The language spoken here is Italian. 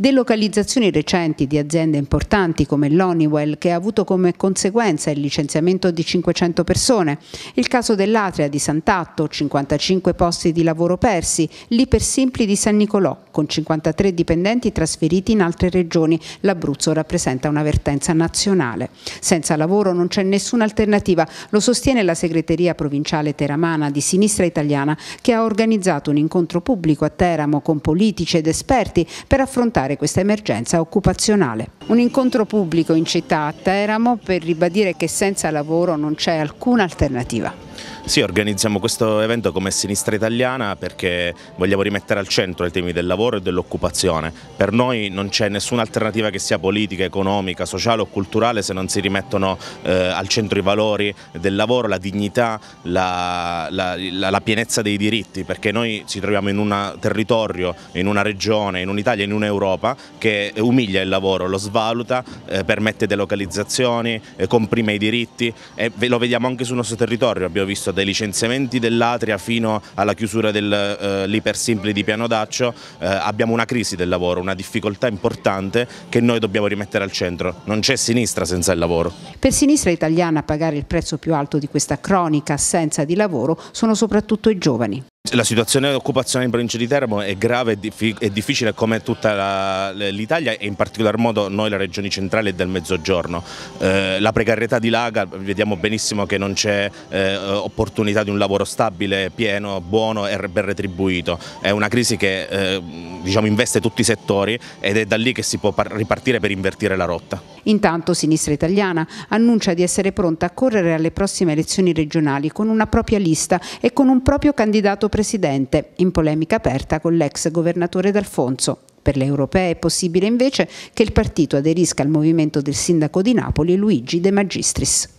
Delocalizzazioni recenti di aziende importanti come l'Honeywell che ha avuto come conseguenza il licenziamento di 500 persone, il caso dell'Atria di Sant'Atto, 55 posti di lavoro persi, l'Ipersimpli di San Nicolò con 53 dipendenti trasferiti in altre regioni, l'Abruzzo rappresenta una vertenza nazionale. Senza lavoro non c'è nessuna alternativa, lo sostiene la segreteria provinciale teramana di Sinistra Italiana che ha organizzato un incontro pubblico a Teramo con politici ed esperti per affrontare affrontare questa emergenza occupazionale. Un incontro pubblico in città a Teramo per ribadire che senza lavoro non c'è alcuna alternativa. Sì, organizziamo questo evento come Sinistra Italiana perché vogliamo rimettere al centro i temi del lavoro e dell'occupazione. Per noi non c'è nessuna alternativa che sia politica, economica, sociale o culturale se non si rimettono eh, al centro i valori del lavoro, la dignità, la, la, la, la, pienezza dei diritti, perché noi ci troviamo in un territorio, in una regione, in un'Italia, in un'Europa che umilia il lavoro, lo svaluta, eh, permette delocalizzazioni, eh, comprime i diritti e lo vediamo anche sul nostro territorio, abbiamo visto dai licenziamenti dell'Atria fino alla chiusura dell'Ipersimpli eh, di Piano Daccio, eh, abbiamo una crisi del lavoro, una difficoltà importante che noi dobbiamo rimettere al centro. Non c'è sinistra senza il lavoro. Per sinistra italiana a pagare il prezzo più alto di questa cronica assenza di lavoro sono soprattutto i giovani. La situazione occupazionale in provincia di Teramo è grave e difficile come tutta l'Italia e in particolar modo noi le regioni centrali e del mezzogiorno. Eh, la precarietà dilaga, vediamo benissimo che non c'è eh, opportunità di un lavoro stabile, pieno, buono e ben retribuito. È una crisi che eh, diciamo, investe tutti i settori ed è da lì che si può ripartire per invertire la rotta. Intanto Sinistra Italiana annuncia di essere pronta a correre alle prossime elezioni regionali con una propria lista e con un proprio candidato presidente, in polemica aperta con l'ex governatore D'Alfonso. Per le europee è possibile invece che il partito aderisca al movimento del sindaco di Napoli Luigi De Magistris.